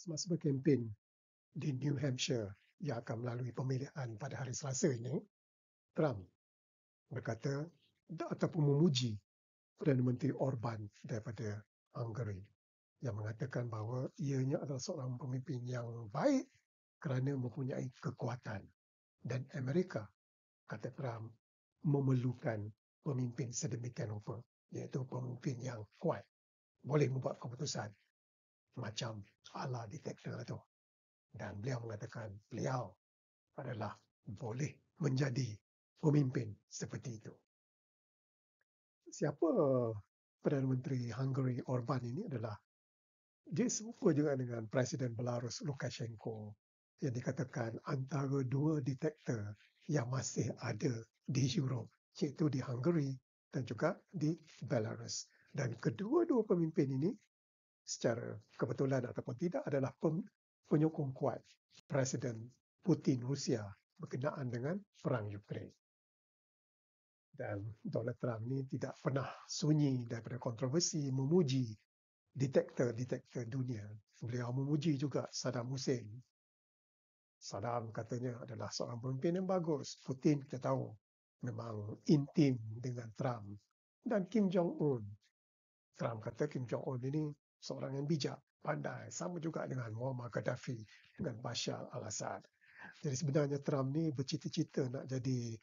semasa berkempen di New Hampshire yang akan melalui pemilihan pada hari Selasa ini, Trump berkata ataupun memuji Perdana Menteri Orban daripada Hungary yang mengatakan bahawa ianya adalah seorang pemimpin yang baik kerana mempunyai kekuatan. Dan Amerika, kata Trump, memerlukan pemimpin sedemikian rupa, iaitu pemimpin yang kuat, boleh membuat keputusan macam Allah detektor itu. Dan beliau mengatakan beliau adalah boleh menjadi pemimpin seperti itu. Siapa Perdana Menteri Hungary Orban ini adalah dia serupa juga dengan Presiden Belarus Lukashenko yang dikatakan antara dua detektor yang masih ada di Europe iaitu di Hungary dan juga di Belarus. Dan kedua-dua pemimpin ini secara kebetulan ataupun tidak adalah penyokong kuat Presiden Putin Rusia berkenaan dengan perang Ukraine. Dan Donald Trump ini tidak pernah sunyi daripada kontroversi memuji detektor-detektor dunia. Beliau memuji juga Saddam Hussein. Saddam katanya adalah seorang pemimpin yang bagus. Putin kita tahu memang intim dengan Trump. Dan Kim Jong-un. Trump kata Kim Jong-un ini seorang yang bijak, pandai. Sama juga dengan Muammar Gaddafi dengan Bashar al-Assad. Jadi sebenarnya Trump ni bercita-cita nak jadi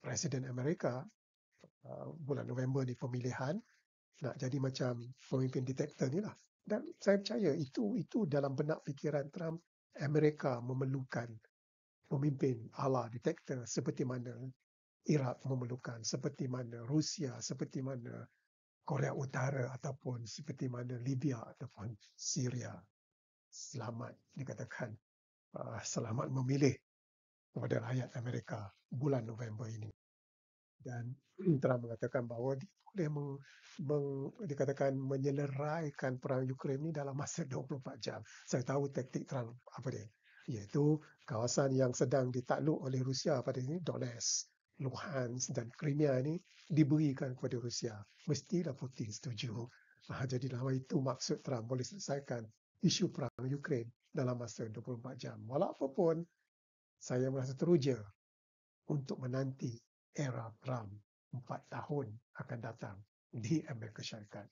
Presiden Amerika uh, bulan November ni pemilihan nak jadi macam pemimpin detektor ni lah. Dan saya percaya itu itu dalam benak fikiran Trump Amerika memerlukan pemimpin ala detektor seperti mana Iraq memerlukan, seperti mana Rusia, seperti mana Korea Utara ataupun seperti mana Libya ataupun Syria selamat dikatakan uh, selamat memilih kepada rakyat Amerika bulan November ini dan telah mengatakan bahawa dia boleh meng, meng, dikatakan menyeleraikan perang Ukraine ini dalam masa 24 jam. Saya tahu taktik Trump apa dia. Iaitu kawasan yang sedang ditakluk oleh Rusia pada ini, Donetsk. Luhansk dan Crimea ini diberikan kepada Rusia. Mestilah Putin setuju. Ha, ah, jadi lama itu maksud Trump boleh selesaikan isu perang Ukraine dalam masa 24 jam. Walaupun saya merasa teruja untuk menanti era Trump 4 tahun akan datang di Amerika Syarikat.